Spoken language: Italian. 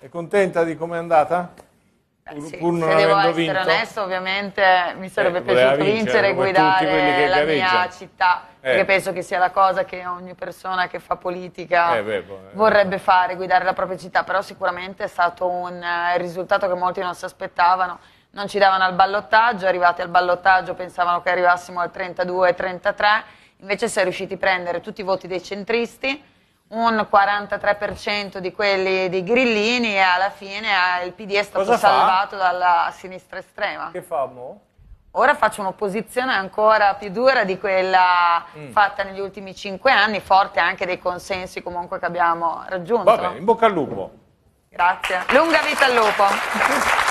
È contenta di come è andata? Pur, sì, pur non se devo essere vinto. onesto, ovviamente mi sarebbe eh, piaciuto vincere e guidare la gareggia. mia città, eh. perché penso che sia la cosa che ogni persona che fa politica eh, beh, boh, eh. vorrebbe fare, guidare la propria città, però sicuramente è stato un eh, risultato che molti non si aspettavano. Non ci davano al ballottaggio, arrivati al ballottaggio pensavano che arrivassimo al 32-33, invece si è riusciti a prendere tutti i voti dei centristi, un 43% di quelli di grillini e alla fine il PD è stato Cosa salvato fa? dalla sinistra estrema. Che fa, Mo? Ora faccio un'opposizione ancora più dura di quella mm. fatta negli ultimi cinque anni, forte anche dei consensi comunque che abbiamo raggiunto. Va bene, in bocca al lupo. Grazie. Lunga vita al lupo.